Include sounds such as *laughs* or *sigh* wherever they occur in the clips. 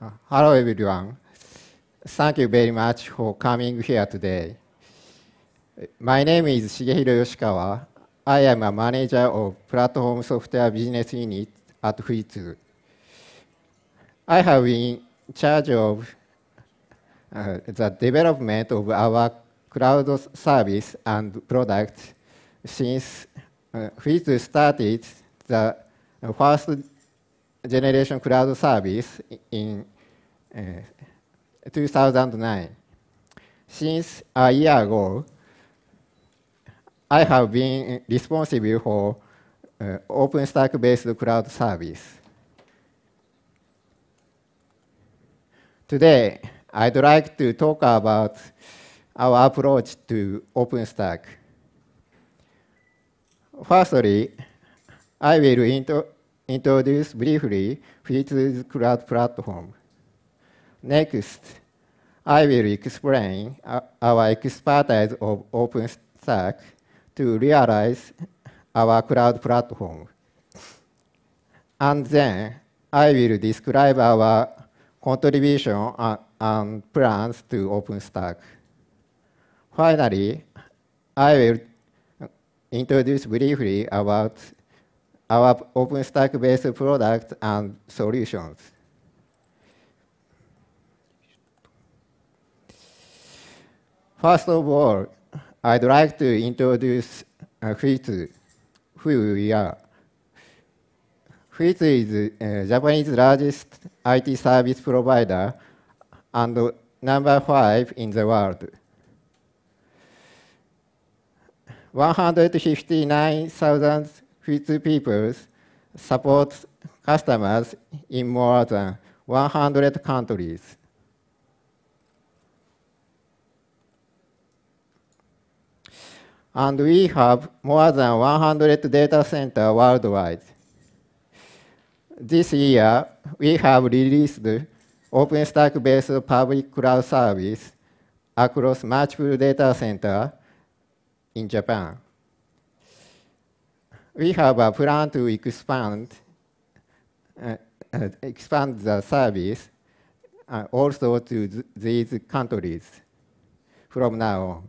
Ah, hello, everyone. Thank you very much for coming here today. My name is Shigehiro Yoshikawa. I am a manager of Platform Software Business Unit at Fujitsu. I have been in charge of uh, the development of our cloud service and product since uh, Fujitsu started the first generation cloud service in uh, eh, 2009. Since a year ago, I have been responsible for uh, eh, OpenStack-based cloud service. Today, I'd like to talk about our approach to OpenStack. Firstly, I will intro introduce briefly f l e e t w o o s cloud platform. Next, I will explain our expertise of OpenStack to realize our cloud platform. And then I will describe our contribution and plans to OpenStack. Finally, I will introduce briefly about our OpenStack-based products and solutions. First of all, I'd like to introduce uh, Fuizu, who we are. Fujitsu is uh, Japan's largest IT service provider and number five in the world. 159,000 which peoples supports customers in more than 100 countries. And we have more than 100 data centers worldwide. This year, we have released OpenStack-based public cloud service across multiple data centers in Japan we have a plan to expand uh, uh, expand the service uh, also to th these countries from now on.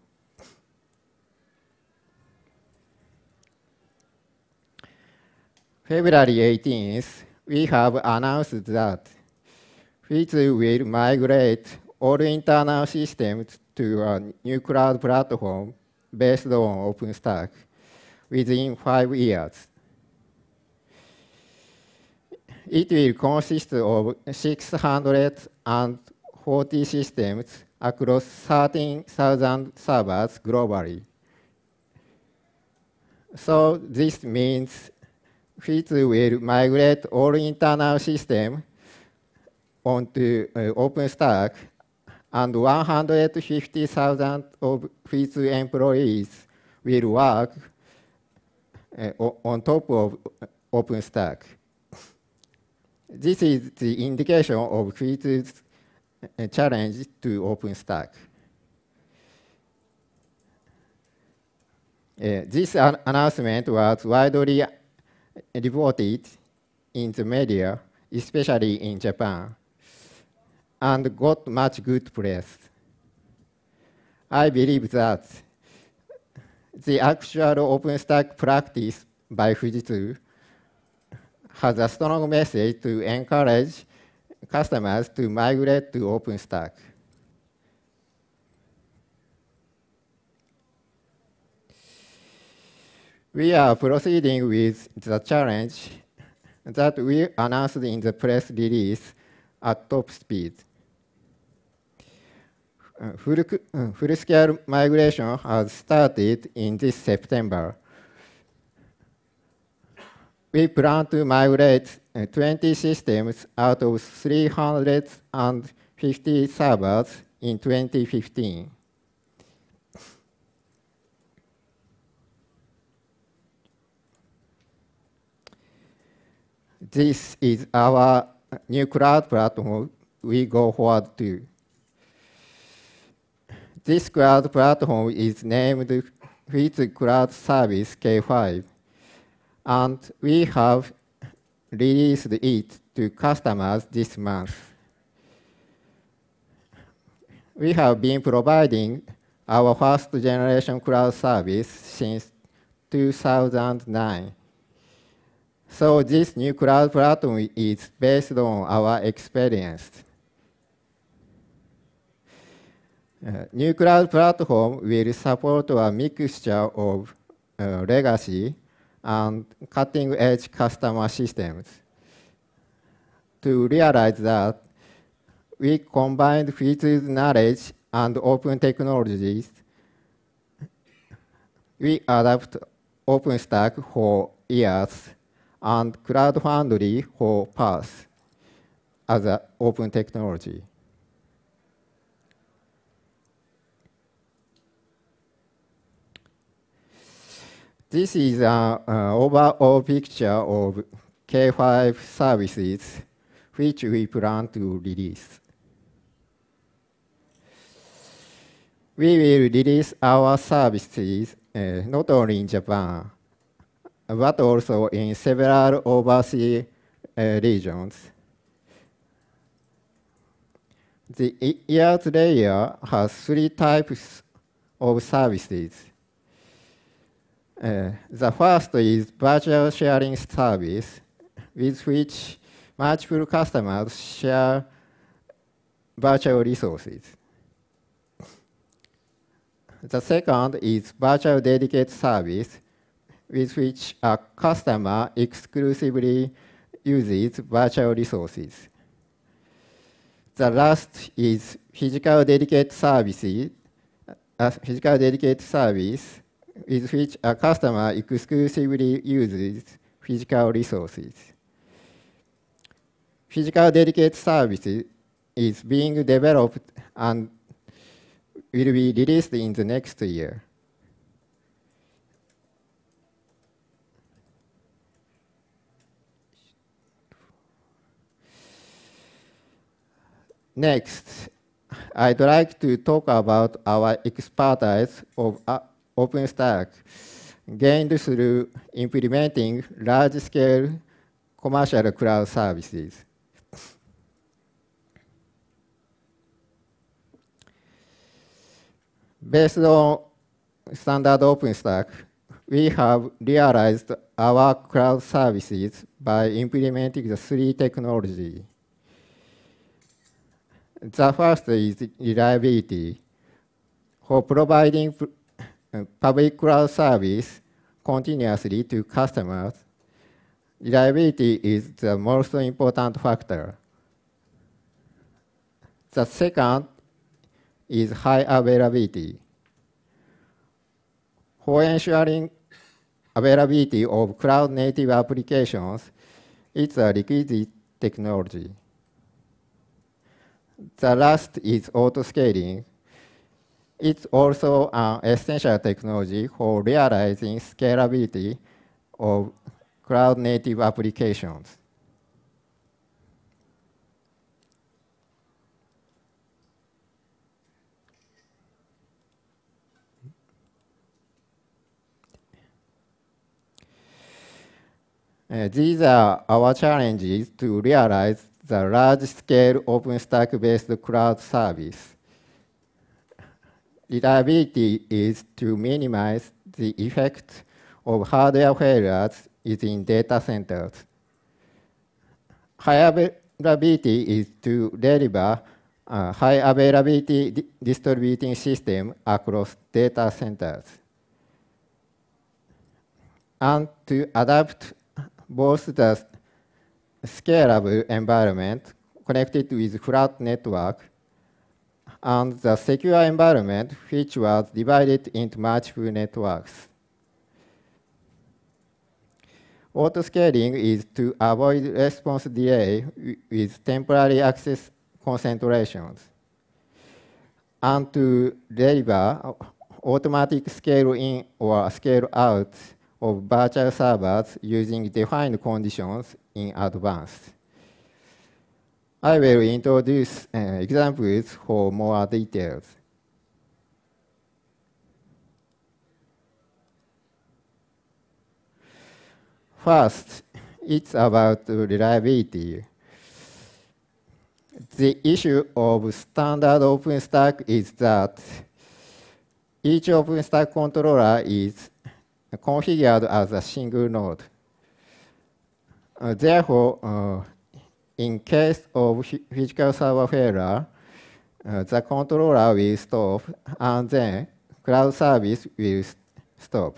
February 18th, we have announced that FITS will migrate all internal systems to a new cloud platform based on OpenStack. within five years. It will consist of 640 systems across 13,000 servers globally. So this means FITS will migrate all internal systems onto uh, OpenStack and 150,000 of FITS employees will work on top of uh, OpenStack. This is the indication of Quizz's uh, challenge to OpenStack. Uh, this an announcement was widely uh, reported in the media, especially in Japan, and got much good press. I believe that the actual OpenStack practice by Fujitsu has a strong message to encourage customers to migrate to OpenStack. We are proceeding with the challenge that we announced in the press release at top speed full, uh, full, scale uh, migration has started in this September. We plan to migrate uh, 20 systems out of 350 servers in 2015. This is our uh, new cloud platform we go forward to. This cloud platform is named with Cloud Service K5, and we have released it to customers this month. We have been providing our first generation cloud service since 2009. So this new cloud platform is based on our experience. Uh, new cloud platform will support a mixture of uh, legacy and cutting-edge customer systems. To realize that, we combined features knowledge and open technologies. We adapt OpenStack for years and Cloud Foundry for PaaS as an open technology. This is an overall picture of K5 services which we plan to release. We will release our services uh, not only in Japan, but also in several overseas uh, regions. The year's layer has three types of services. Uh, the first is virtual sharing service, with which multiple customers share virtual resources. The second is virtual dedicated service, with which a customer exclusively uses virtual resources. The last is physical dedicated services, a uh, physical dedicated service with which a customer exclusively uses physical resources. Physical dedicated service is being developed and will be released in the next year. Next, I'd like to talk about our expertise of uh, OpenStack gained through implementing large-scale commercial cloud services. Based on standard OpenStack, we have realized our cloud services by implementing the three technologies. The first is reliability. For providing Uh, public cloud service continuously to customers, reliability is the most important factor. The second is high availability. For ensuring availability of cloud-native applications, it's a requisite technology. The last is auto-scaling. It's also an essential technology for realizing scalability of cloud native applications. Uh, these are our challenges to realize the large scale OpenStack based cloud service. Reliability is to minimize the effect of hardware failures within data centers. High availability is to deliver a high availability di distributing system across data centers. And to adapt both the scalable environment connected with flat network and the secure environment, which was divided into multiple networks. Auto scaling is to avoid response delay with temporary access concentrations and to deliver automatic scale in or scale out of virtual servers using defined conditions in advance. I will introduce examples for more details. f i r s t it's about reliability. The issue of standard OpenStack is that each OpenStack controller is configured as a single node. Uh, therefore, uh, in case of physical server failure, uh, the controller will stop and then cloud service will stop.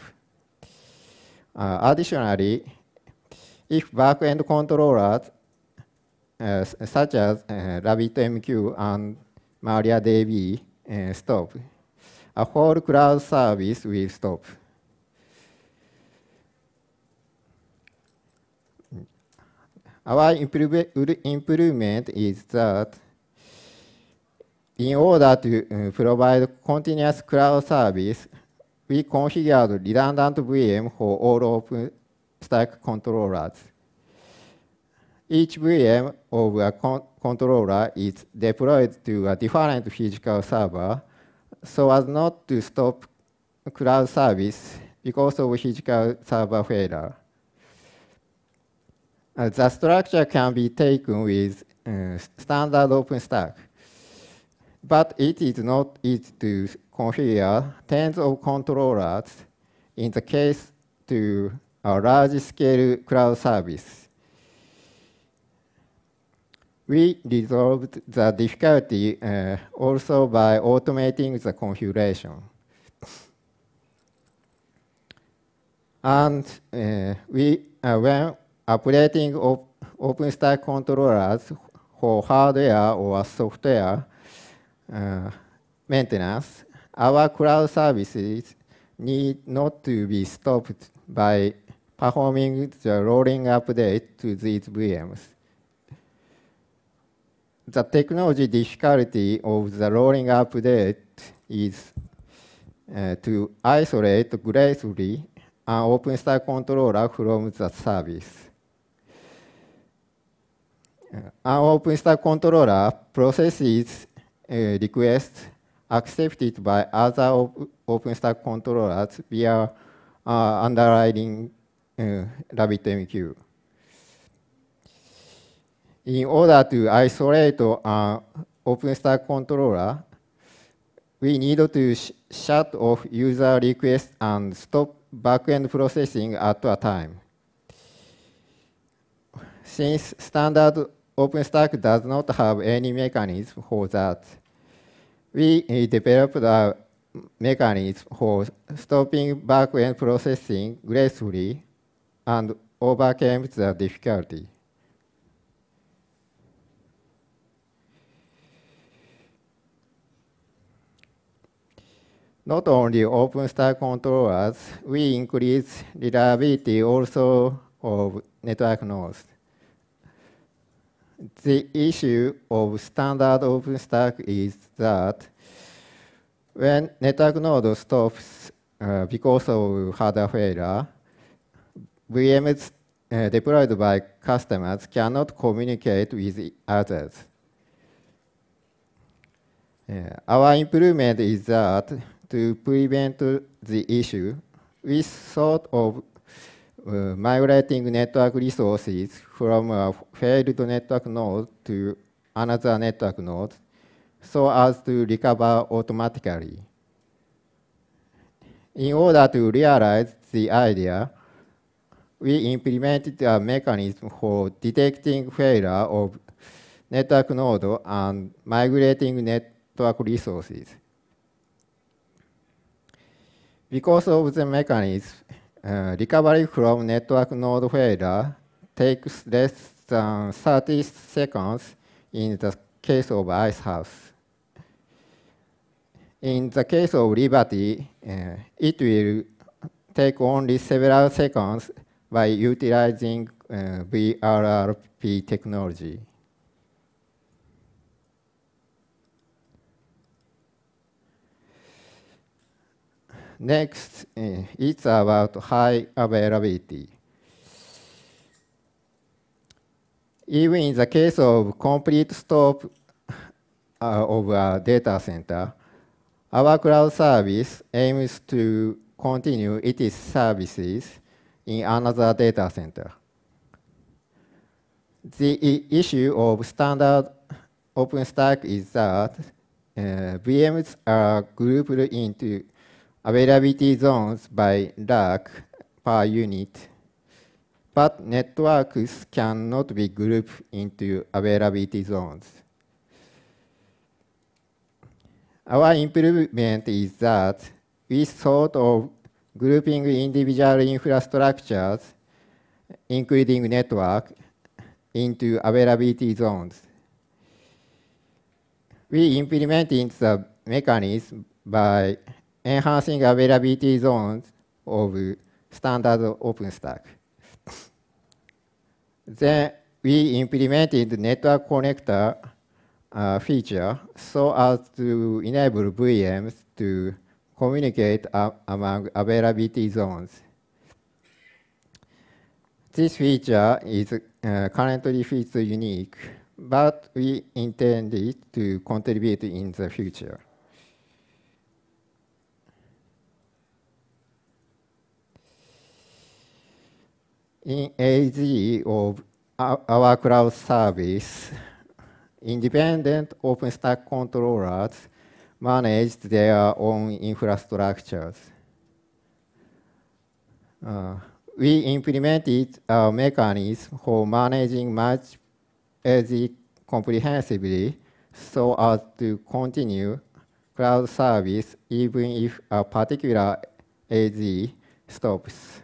Uh, additionally, if backend controllers uh, such as uh, RabbitMQ and MariaDB uh, stop, a whole cloud service will stop. Our improvement is that in order to uh, provide continuous cloud service, we configured redundant VM for all OpenStack uh, controllers. Each VM of a con controller is deployed to a different physical server so as not to stop cloud service because of physical server failure. Uh, the structure can be taken with uh, standard OpenStack, but it is not easy to configure tens of controllers in the case to a large-scale cloud service. We resolved the difficulty uh, also by automating the configuration. And uh, we, uh, when operating op OpenStack controllers for hardware or software uh, maintenance, our cloud services need not to be stopped by performing the rolling update to these VMs. The technology difficulty of the rolling update is uh, to isolate gracefully an OpenStack controller from the service. An OpenStack controller processes requests accepted by other op e n s t a c k controllers via uh, underlying uh, RabbitMQ. In order to isolate an OpenStack controller, we need to sh shut off user requests and stop backend processing at a time. Since standard OpenStack does not have any mechanism for that. We uh, developed a mechanism for stopping backend processing gracefully and overcame the difficulty. Not only OpenStack controllers, we increase reliability also of network nodes the issue of standard OpenStack is that when network node stops uh, because of hardware failure, VMs uh, deployed by customers cannot communicate with others. our improvement is that to prevent the issue, we thought of migrating network resources from a failed network node to another network node so as to recover automatically. In order to realize the idea, we implemented a mechanism for detecting failure of network node and migrating network resources. Because of the mechanism, Uh, recovery from network node failure takes less than 30 seconds in the case of Icehouse. In the case of Liberty, uh, it will take only several seconds by utilizing uh, VRRP technology. next, uh, it's about high availability. Even in the case of complete stop uh, of a data center, our cloud service aims to continue its services in another data center. The issue of standard OpenStack is that uh, VMs are grouped into availability zones by rack per unit, but networks cannot be grouped into availability zones. Our improvement is that we thought of grouping individual infrastructures, including network, into availability zones. We implemented the mechanism by enhancing availability zones of standard OpenStack. then we implemented network connector uh, feature so as to enable VMs to communicate uh, among availability zones. This feature is uh, currently feature unique, but we intend it to contribute in the future. in AZ of our cloud service, independent OpenStack controllers manage their own infrastructures. Uh, we implemented a mechanism for managing much AZ comprehensively so as to continue cloud service even if a particular AZ stops.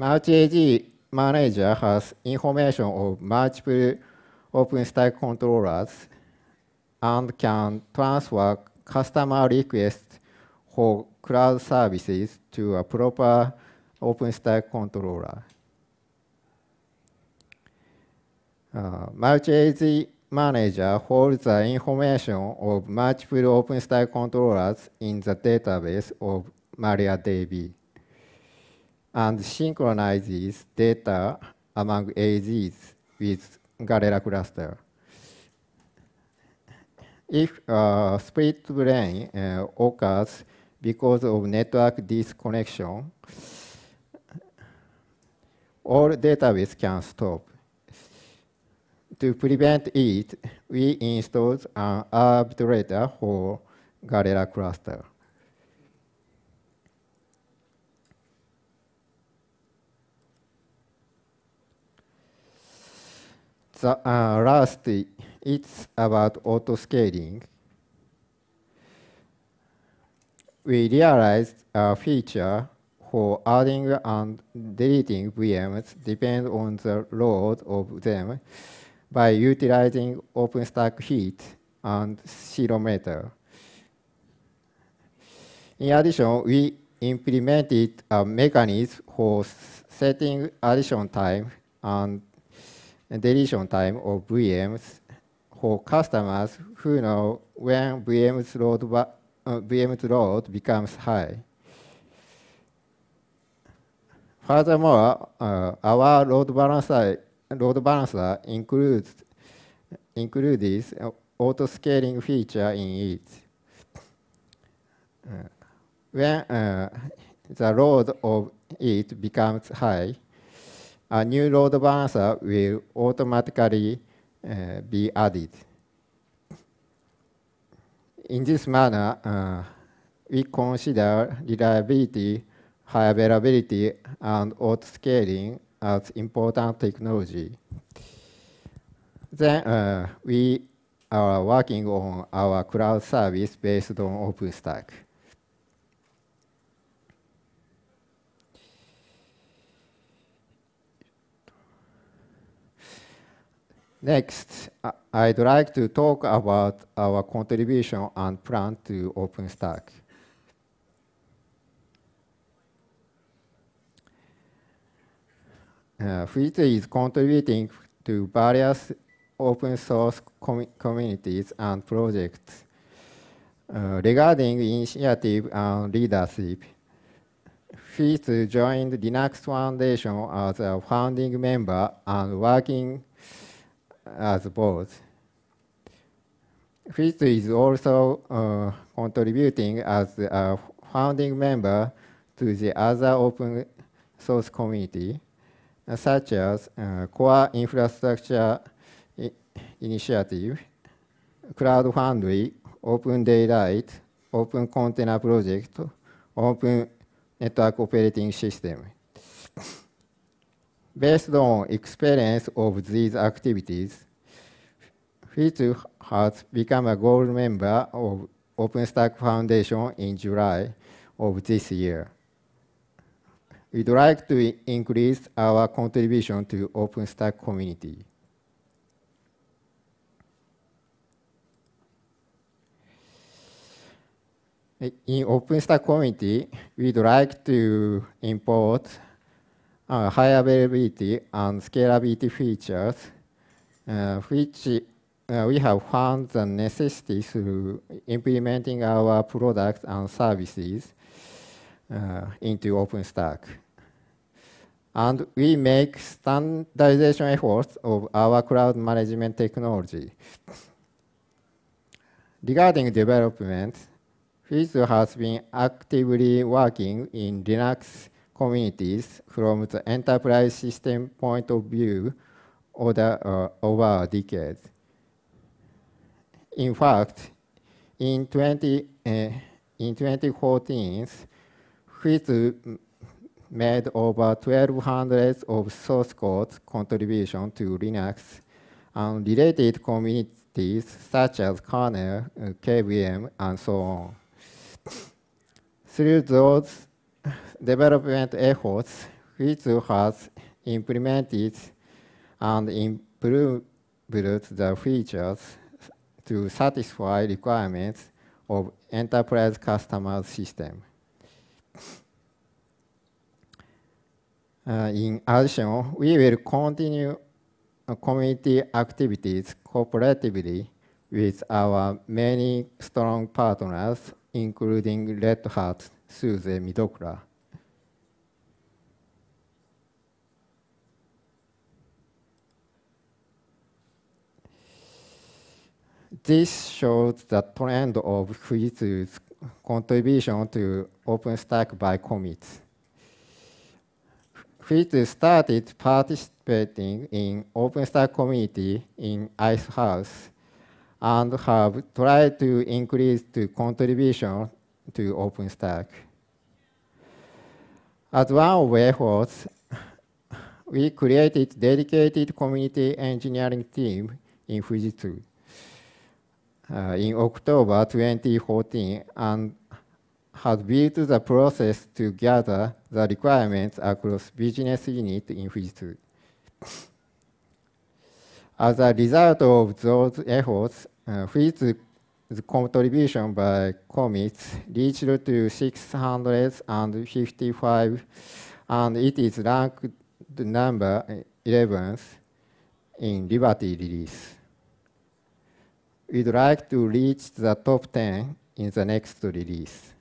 MarchAG manager has information of multiple OpenStack controllers and can transfer customer requests for cloud services to a proper OpenStack controller. Uh, az manager holds the information of multiple OpenStack controllers in the database of MariaDB and synchronizes data among AZs with Galera cluster. If uh, split brain uh, occurs because of network disconnection, all database can stop. To prevent it, we installed an arbitrator for Galera cluster. The uh, uh, last, it's about auto scaling. We realized a feature for adding and deleting VMs depends on the load of them by utilizing OpenStack heat and Ceilometer. In addition, we implemented a mechanism for setting addition time and deletion time of VMs for customers who know when VM's load, uh, VM's load becomes high. Furthermore, uh, our load balancer, load balancer includes includes auto scaling feature in it. Uh, when uh, the load of it becomes high, a new load balancer will automatically uh, be added. In this manner, uh, we consider reliability, high availability, and auto-scaling as important technology. Then uh, we are working on our cloud service based on OpenStack. Next, I'd like to talk about our contribution and plan to OpenStack. Uh, is contributing to various open source com communities and projects uh, regarding initiative and leadership. Fitz joined Linux Foundation as a founding member and working as both, which is also uh, contributing as a founding member to the other open source community, uh, such as uh, Core Infrastructure I Initiative, Foundry, Open Daylight, Open Container Project, Open Network Operating System. Based on experience of these activities, Fitz has become a gold member of OpenStack Foundation in July of this year. We'd like to increase our contribution to OpenStack community. In OpenStack community, we'd like to import uh, high availability and scalability features, uh, which uh, we have found the necessity through implementing our products and services uh, into OpenStack. And we make standardization efforts of our cloud management technology. Regarding development, FISU has been actively working in Linux communities from the enterprise system point of view over, uh, over decades. In fact, in, 20, uh, in 2014, he made over 1,200 of source code contribution to Linux and related communities such as kernel, uh, KVM, and so on. Through those development efforts which has implemented and improved the features to satisfy requirements of enterprise customer system. Uh, in addition, we will continue community activities cooperatively with our many strong partners, including Red Hat, SUSE, Midokura, this shows the trend of Fujitsu's contribution to OpenStack by commits. Fujitsu started participating in OpenStack community in Ice House and have tried to increase the contribution to OpenStack. As one of efforts, we created dedicated community engineering team in Fujitsu. Uh, in October 2014 and has built the process to gather the requirements across business unit in Fujitsu. As a result of those efforts, uh, Fujitsu's contribution by commits reached to 655, and it is ranked number 11 in Liberty release. we'd like to reach the top 10 in the next release.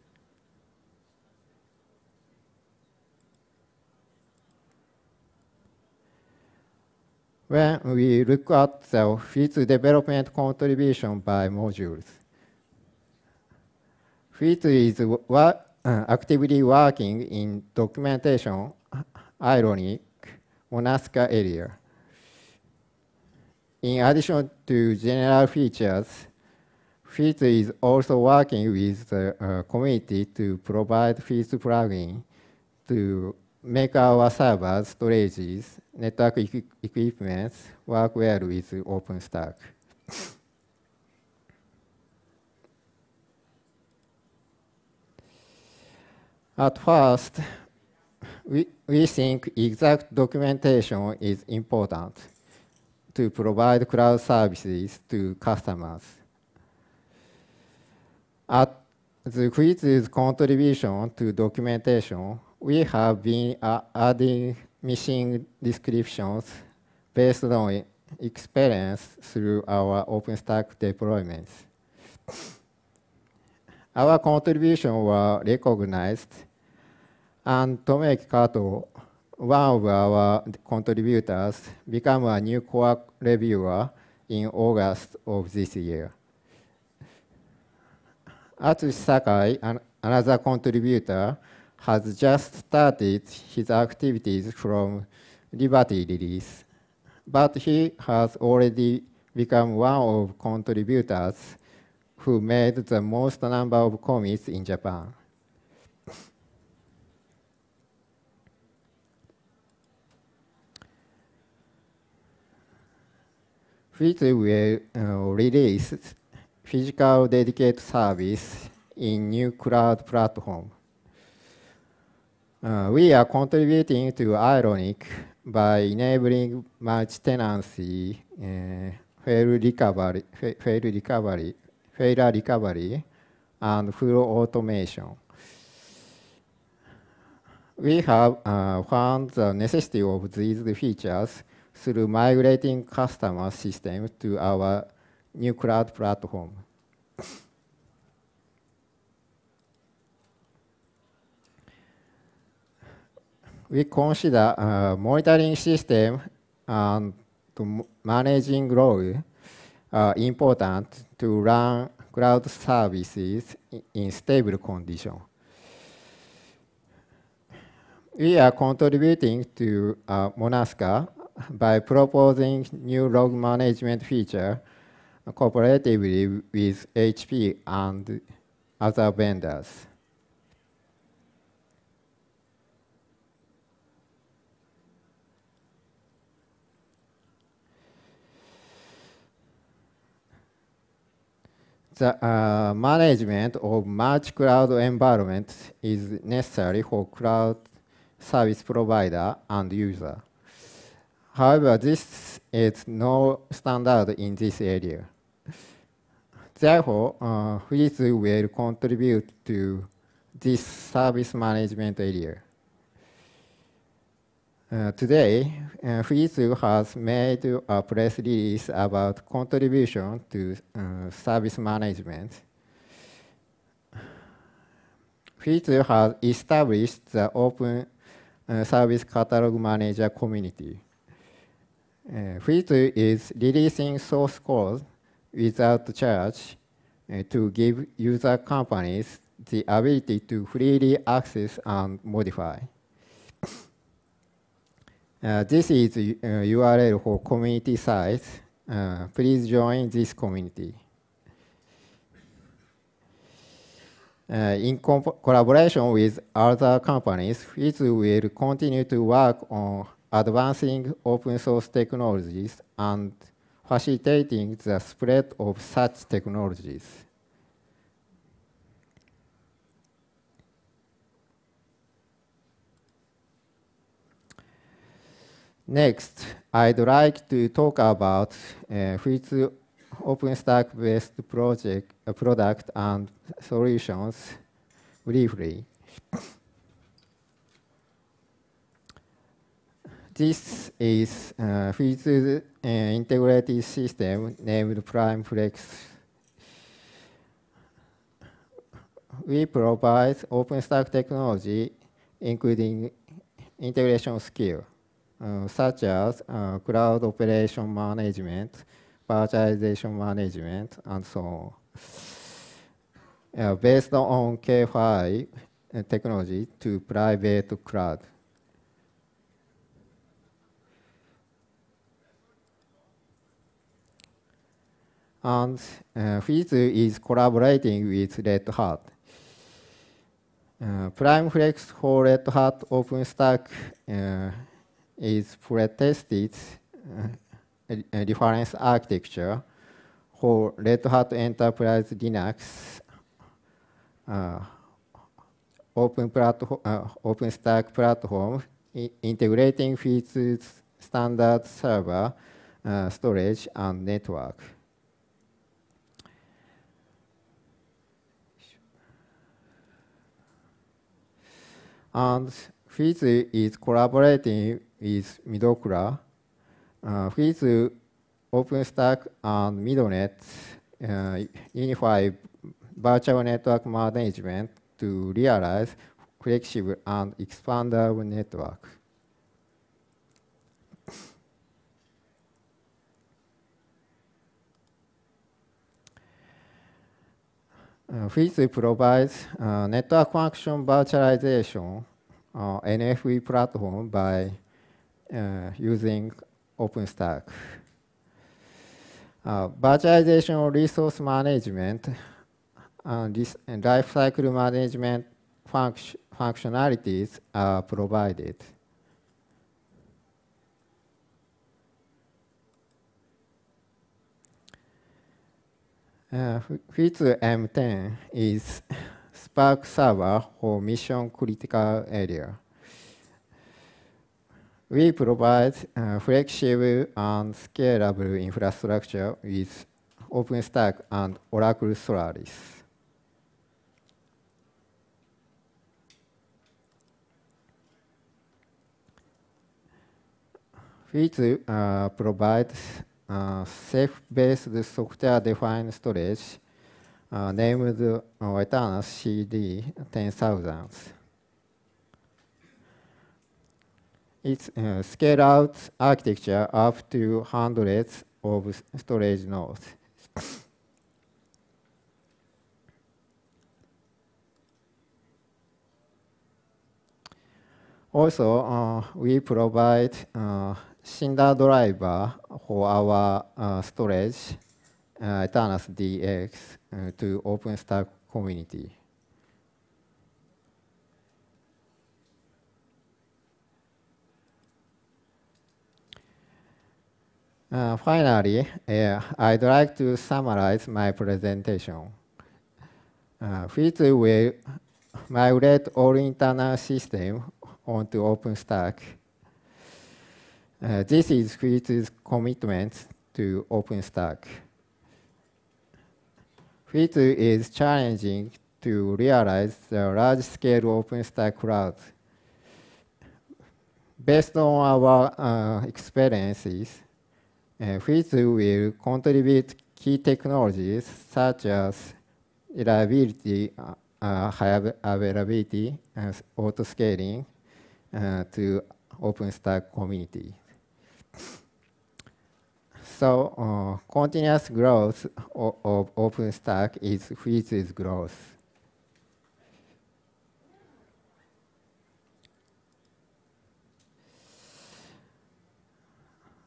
When we look at the f e a t u r e development contribution by modules, f e a t u r e is a actively working in documentation, irony, Monasca area. In addition to general features, FIT is also working with the uh, community to provide FITS plugin to make our servers, storages, network e equipment work well with OpenStack. At first, we, we think exact documentation is important. to provide cloud services to customers. At the quizz's contribution to documentation, we have been u adding missing descriptions based on experience through our OpenStack deployments. Our contribution were recognized, and Tomeki Kato one of our contributors became a new core reviewer in August of this year. Atsushi Sakai, an another contributor, has just started his activities from Liberty release, but he has already become one of contributors who made the most number of commits in Japan. which uh, will uh, release physical dedicated service in new cloud platform. Uh, we are contributing to Ironic by enabling multi-tenancy, uh, fail recovery, fail recovery, failure recovery, and full automation. We have uh, found the necessity of these features through migrating customer systems to our new cloud platform. we consider uh, monitoring system and managing growth uh, are important to run cloud services in stable condition. We are contributing to uh, Monasca by proposing new log management feature cooperatively with HP and other vendors. the uh, management of multi cloud environments is necessary for cloud service provider and user. However, this is no standard in this area. Therefore, uh, Fujitsu will contribute to this service management area. Uh, today, uh, Fujitsu has made a press release about contribution to uh, service management. Fujitsu has established the Open uh, Service Catalog Manager community. Uh, Fujitsu is releasing source code without charge uh, to give user companies the ability to freely access and modify. *coughs* Uh, this is the URL uh, for community site. Uh, please join this community. Uh, in collaboration with other companies, Fujitsu will continue to work on advancing open source technologies and facilitating the spread of such technologies. Next, I'd like to talk about uh, which OpenStack-based project, uh, product and solutions briefly. This is a Fizz uh, integrated system named PrimeFlex. We provide open stack technology, including integration skill, uh, such as uh, cloud operation management, virtualization management, and so on. Uh, based on K5 uh, technology to private cloud. and uh, Fujitsu is collaborating with Red Hat. Uh, for Red Hat OpenStack uh, is pre-tested uh, reference architecture for Red Hat Enterprise Linux uh, open uh, OpenStack platform integrating features, standard server, uh, storage, and network. And Fizz is collaborating with Midokura. Uh, Fizz, OpenStack, and MidoNet uh, unify virtual network management to realize flexible and expandable network. Uh, provides uh, network function virtualization uh, NFV platform by uh, using OpenStack. Uh, virtualization resource management and, this, and lifecycle management funct functionalities are provided. Uh, M10 is Spark server for mission critical area. We provide uh, flexible and scalable infrastructure with OpenStack and Oracle Solaris. FITS uh, provides uh, safe-based software-defined storage uh, named uh, Eterna CD 10000. It's uh, scale out architecture up to hundreds of storage nodes. *coughs* also, uh, we provide uh, Cinder driver for our uh, storage, uh, Eternus DX, uh, to OpenStack community. Uh, finally, uh, I'd like to summarize my presentation. Uh, which will migrate all internal system onto OpenStack. Uh, this is Fleet's commitment to OpenStack. Fleet is challenging to realize the large-scale OpenStack cloud. Based on our uh, experiences, uh, will contribute key technologies such as reliability, uh, high uh, availability, and auto-scaling uh, to OpenStack community. So uh, continuous growth of, o p e n s t a c k is which is growth.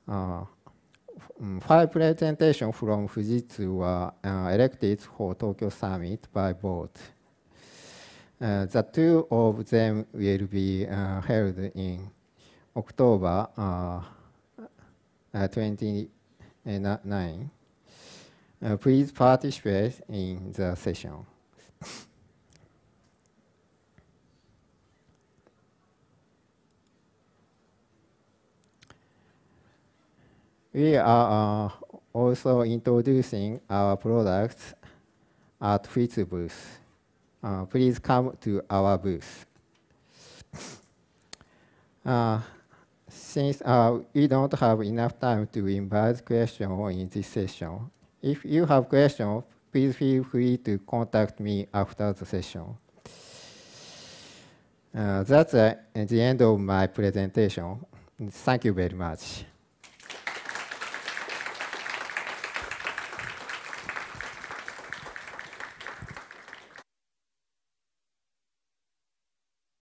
Uh, five p r e s e n t a t i o n from Fujitsu were uh, elected for Tokyo Summit by b o t e Uh, the two of them will be uh, held in October uh, uh, 20. Eh, nine. Uh, please participate in the session. *laughs* we are uh, also introducing our products at Fitz booth. Uh, please come to our booth. *laughs* uh, since uh, we don't have enough time to invite questions in this session, if you have questions, please feel free to contact me after the session. Uh, that's uh, the end of my presentation. Thank you very much.